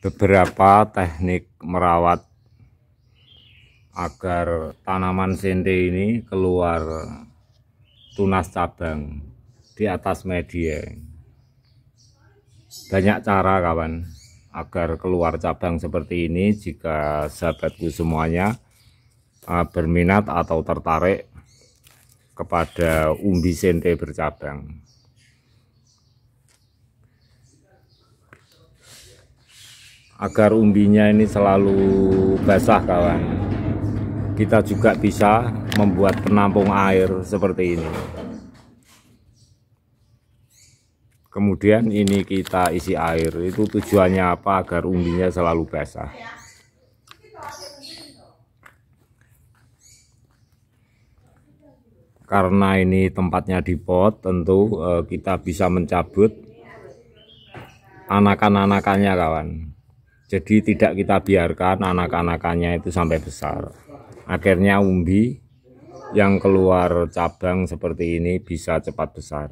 beberapa teknik merawat agar tanaman sente ini keluar tunas cabang di atas media banyak cara kawan agar keluar cabang seperti ini jika sahabatku semuanya uh, berminat atau tertarik kepada umbi sente bercabang agar umbinya ini selalu basah kawan kita juga bisa membuat penampung air seperti ini kemudian ini kita isi air itu tujuannya apa agar umbinya selalu basah karena ini tempatnya di pot tentu eh, kita bisa mencabut anakan-anakannya kawan jadi tidak kita biarkan anak-anakannya itu sampai besar akhirnya umbi yang keluar cabang seperti ini bisa cepat besar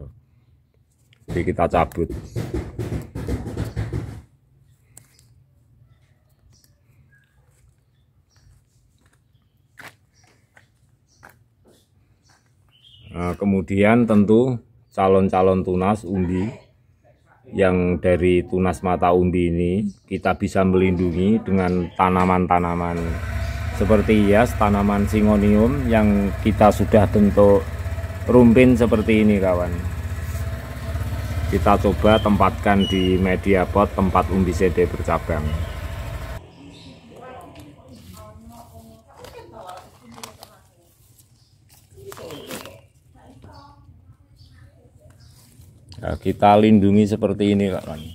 jadi kita cabut nah, kemudian tentu calon-calon tunas umbi yang dari tunas mata umbi ini kita bisa melindungi dengan tanaman-tanaman seperti hias tanaman singonium yang kita sudah bentuk rumpin seperti ini kawan kita coba tempatkan di media pot tempat umbi CD bercabang ya, kita lindungi seperti ini Kak. Rani.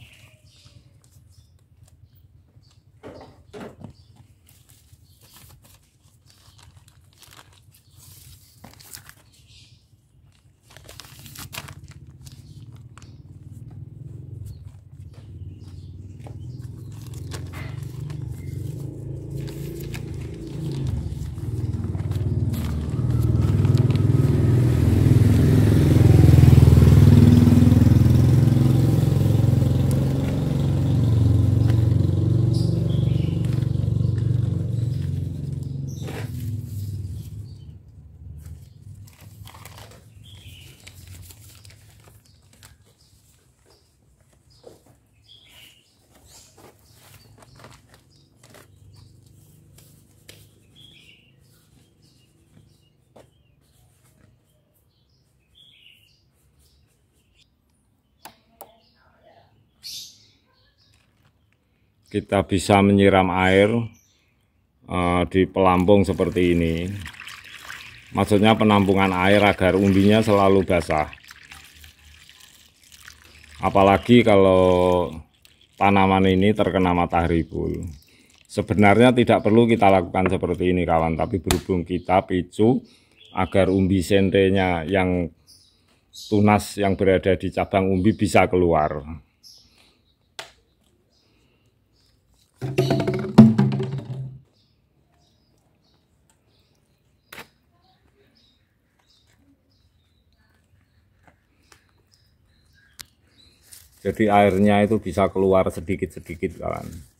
kita bisa menyiram air uh, di pelampung seperti ini maksudnya penampungan air agar umbinya selalu basah apalagi kalau tanaman ini terkena matahari full sebenarnya tidak perlu kita lakukan seperti ini kawan tapi berhubung kita picu agar umbi sentenya yang tunas yang berada di cabang umbi bisa keluar Jadi airnya itu bisa keluar sedikit-sedikit kawan. -sedikit,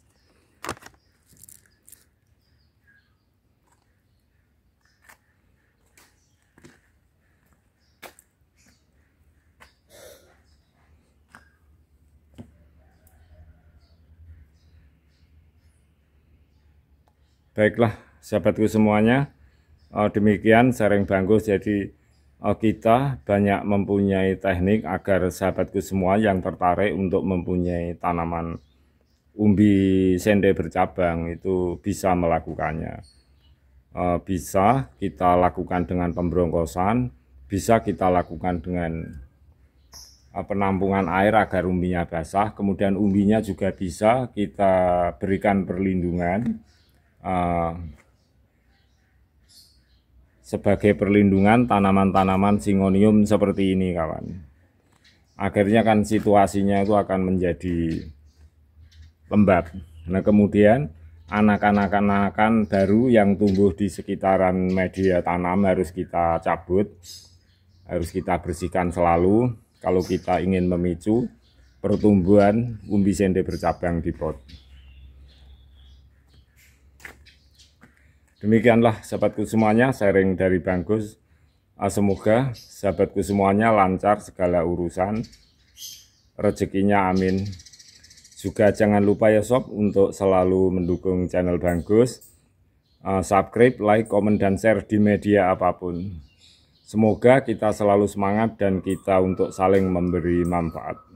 Baiklah, sahabatku semuanya, eh, demikian sharing bangku. Jadi eh, kita banyak mempunyai teknik agar sahabatku semua yang tertarik untuk mempunyai tanaman umbi sende bercabang itu bisa melakukannya. Eh, bisa kita lakukan dengan pemberongkosan, bisa kita lakukan dengan penampungan air agar umbinya basah. Kemudian umbinya juga bisa kita berikan perlindungan Ehm, sebagai perlindungan tanaman-tanaman singonium seperti ini kawan akhirnya kan situasinya itu akan menjadi lembab nah kemudian anak-anak anakan baru yang tumbuh di sekitaran media tanam harus kita cabut harus kita bersihkan selalu kalau kita ingin memicu pertumbuhan umbi sende bercabang di pot Demikianlah sahabatku semuanya sharing dari Bangkus. Ah, semoga sahabatku semuanya lancar segala urusan. Rezekinya amin. Juga jangan lupa ya sob untuk selalu mendukung channel Bangkus. Ah, subscribe, like, komen, dan share di media apapun. Semoga kita selalu semangat dan kita untuk saling memberi manfaat.